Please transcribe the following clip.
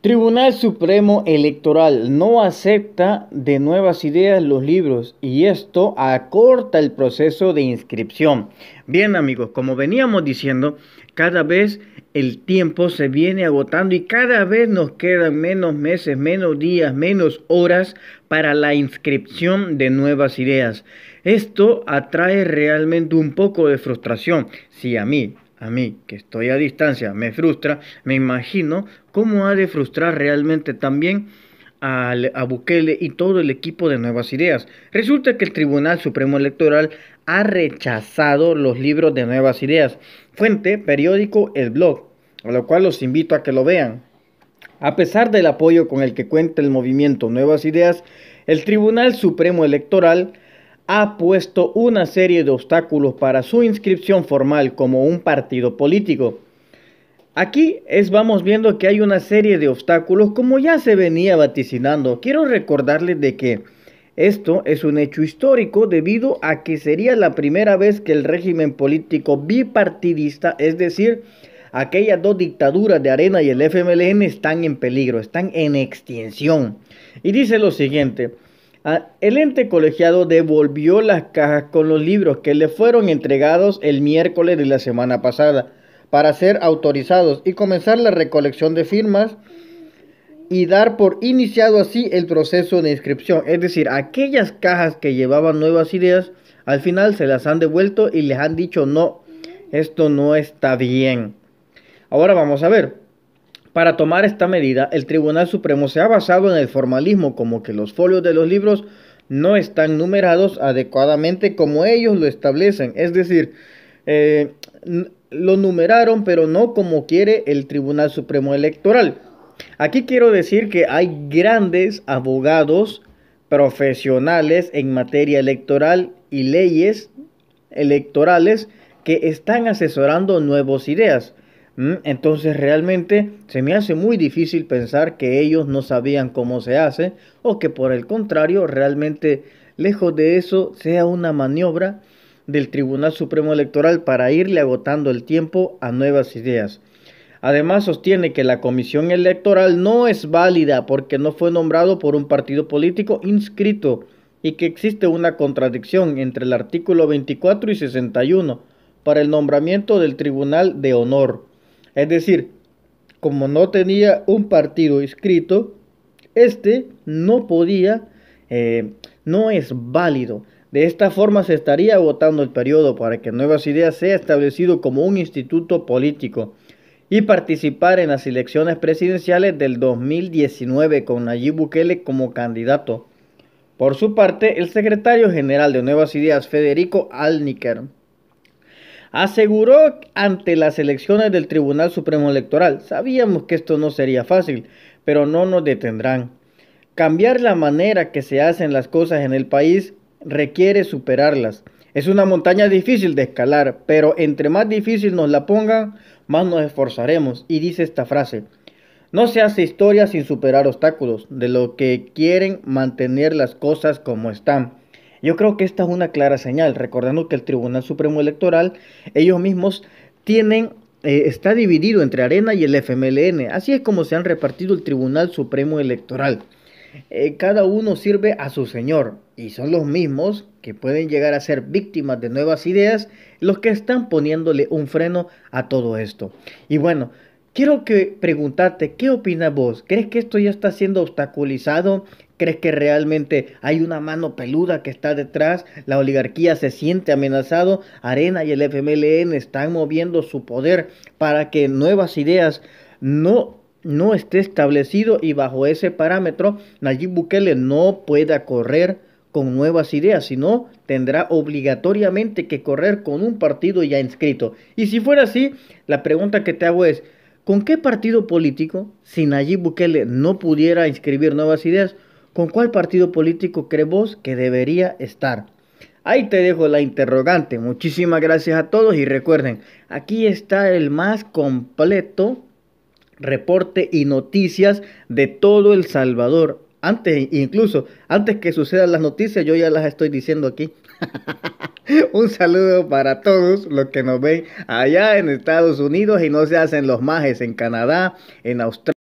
Tribunal Supremo Electoral no acepta de nuevas ideas los libros y esto acorta el proceso de inscripción. Bien amigos, como veníamos diciendo, cada vez el tiempo se viene agotando y cada vez nos quedan menos meses, menos días, menos horas para la inscripción de nuevas ideas. Esto atrae realmente un poco de frustración. Si a mí a mí, que estoy a distancia, me frustra, me imagino cómo ha de frustrar realmente también a, Bukele y todo el equipo de Nuevas Ideas. Resulta que el Tribunal Supremo Electoral ha rechazado los libros de Nuevas Ideas. Fuente, periódico, el blog, a lo cual los invito a que lo vean. A pesar del apoyo con el que cuenta el movimiento Nuevas Ideas, el Tribunal Supremo Electoral ha puesto una serie de obstáculos para su inscripción formal como un partido político. Aquí es vamos viendo que hay una serie de obstáculos como ya se venía vaticinando. Quiero recordarles de que esto es un hecho histórico debido a que sería la primera vez que el régimen político bipartidista, es decir, aquellas dos dictaduras de Arena y el FMLN están en peligro, están en extinción. Y dice lo siguiente, Ah, el ente colegiado devolvió las cajas con los libros que le fueron entregados el miércoles de la semana pasada para ser autorizados y comenzar la recolección de firmas y dar por iniciado así el proceso de inscripción. Es decir, aquellas cajas que llevaban nuevas ideas, al final se las han devuelto y les han dicho no, esto no está bien. Ahora vamos a ver. Para tomar esta medida, el Tribunal Supremo se ha basado en el formalismo, como que los folios de los libros no están numerados adecuadamente como ellos lo establecen. Es decir, eh, lo numeraron, pero no como quiere el Tribunal Supremo Electoral. Aquí quiero decir que hay grandes abogados profesionales en materia electoral y leyes electorales que están asesorando nuevas ideas. Entonces realmente se me hace muy difícil pensar que ellos no sabían cómo se hace o que por el contrario realmente lejos de eso sea una maniobra del Tribunal Supremo Electoral para irle agotando el tiempo a nuevas ideas. Además sostiene que la comisión electoral no es válida porque no fue nombrado por un partido político inscrito y que existe una contradicción entre el artículo 24 y 61 para el nombramiento del Tribunal de Honor. Es decir, como no tenía un partido inscrito, este no podía, eh, no es válido. De esta forma se estaría agotando el periodo para que Nuevas Ideas sea establecido como un instituto político y participar en las elecciones presidenciales del 2019 con Nayib Bukele como candidato. Por su parte, el secretario general de Nuevas Ideas, Federico Alniker, aseguró ante las elecciones del Tribunal Supremo Electoral, sabíamos que esto no sería fácil, pero no nos detendrán. Cambiar la manera que se hacen las cosas en el país requiere superarlas. Es una montaña difícil de escalar, pero entre más difícil nos la pongan, más nos esforzaremos. Y dice esta frase, no se hace historia sin superar obstáculos, de lo que quieren mantener las cosas como están. Yo creo que esta es una clara señal, recordando que el Tribunal Supremo Electoral, ellos mismos tienen, eh, está dividido entre Arena y el FMLN. Así es como se han repartido el Tribunal Supremo Electoral. Eh, cada uno sirve a su señor y son los mismos que pueden llegar a ser víctimas de nuevas ideas los que están poniéndole un freno a todo esto. Y bueno, quiero que preguntarte, ¿qué opinas vos? ¿Crees que esto ya está siendo obstaculizado? ¿Crees que realmente hay una mano peluda que está detrás? La oligarquía se siente amenazado. Arena y el FMLN están moviendo su poder para que nuevas ideas no no esté establecido y bajo ese parámetro Nayib Bukele no pueda correr con nuevas ideas, sino tendrá obligatoriamente que correr con un partido ya inscrito. Y si fuera así, la pregunta que te hago es, ¿con qué partido político, si Nayib Bukele no pudiera inscribir nuevas ideas, ¿Con cuál partido político crees vos que debería estar? Ahí te dejo la interrogante. Muchísimas gracias a todos y recuerden, aquí está el más completo reporte y noticias de todo El Salvador. Antes, incluso, antes que sucedan las noticias, yo ya las estoy diciendo aquí. Un saludo para todos los que nos ven allá en Estados Unidos y no se hacen los majes en Canadá, en Australia.